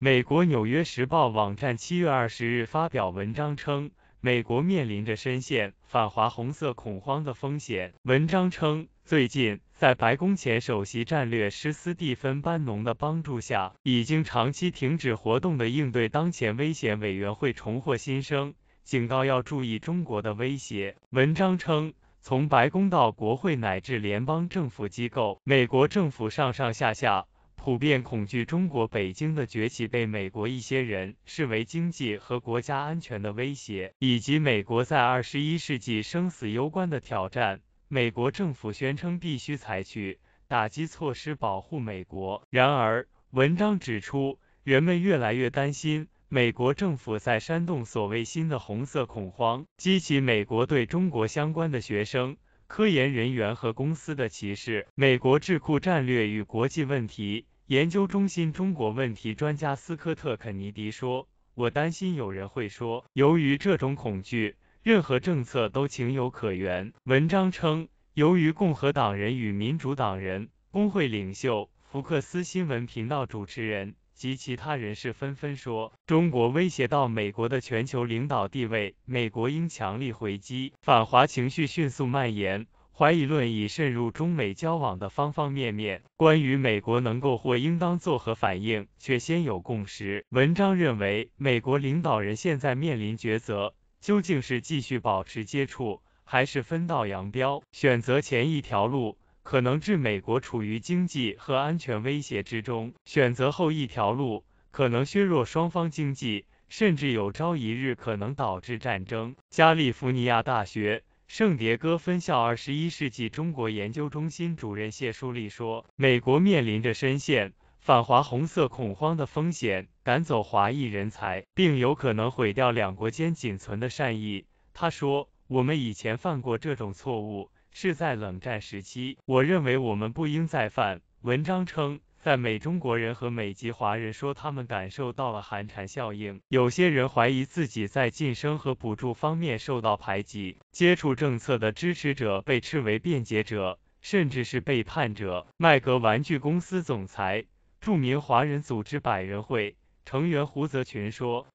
美国《纽约时报》网站七月二十日发表文章称，美国面临着深陷反华红色恐慌的风险。文章称，最近在白宫前首席战略师斯蒂芬·班农的帮助下，已经长期停止活动的应对当前危险委员会重获新生，警告要注意中国的威胁。文章称，从白宫到国会乃至联邦政府机构，美国政府上上下下。普遍恐惧中国北京的崛起被美国一些人视为经济和国家安全的威胁，以及美国在二十一世纪生死攸关的挑战。美国政府宣称必须采取打击措施保护美国。然而，文章指出，人们越来越担心美国政府在煽动所谓新的红色恐慌，激起美国对中国相关的学生。科研人员和公司的歧视。美国智库战略与国际问题研究中心中国问题专家斯科特·肯尼迪说：“我担心有人会说，由于这种恐惧，任何政策都情有可原。”文章称，由于共和党人与民主党人、工会领袖、福克斯新闻频道主持人。及其他人士纷纷说，中国威胁到美国的全球领导地位，美国应强力回击。反华情绪迅速蔓延，怀疑论已渗入中美交往的方方面面。关于美国能够或应当作何反应，却先有共识。文章认为，美国领导人现在面临抉择：究竟是继续保持接触，还是分道扬镳？选择前一条路。可能致美国处于经济和安全威胁之中，选择后一条路可能削弱双方经济，甚至有朝一日可能导致战争。加利福尼亚大学圣迭戈分校二十一世纪中国研究中心主任谢书立说，美国面临着深陷反华红色恐慌的风险，赶走华裔人才，并有可能毁掉两国间仅存的善意。他说，我们以前犯过这种错误。是在冷战时期，我认为我们不应再犯。文章称，在美中国人和美籍华人说他们感受到了寒蝉效应，有些人怀疑自己在晋升和补助方面受到排挤，接触政策的支持者被斥为辩解者，甚至是背叛者。麦格玩具公司总裁、著名华人组织百人会成员胡泽群说，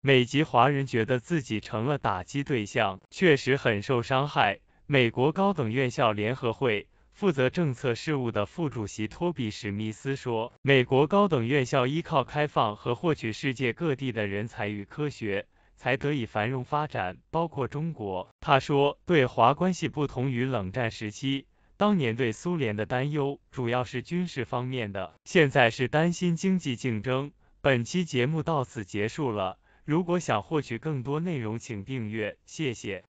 美籍华人觉得自己成了打击对象，确实很受伤害。美国高等院校联合会负责政策事务的副主席托比史密斯说：“美国高等院校依靠开放和获取世界各地的人才与科学，才得以繁荣发展，包括中国。”他说：“对华关系不同于冷战时期，当年对苏联的担忧主要是军事方面的，现在是担心经济竞争。”本期节目到此结束了，如果想获取更多内容，请订阅，谢谢。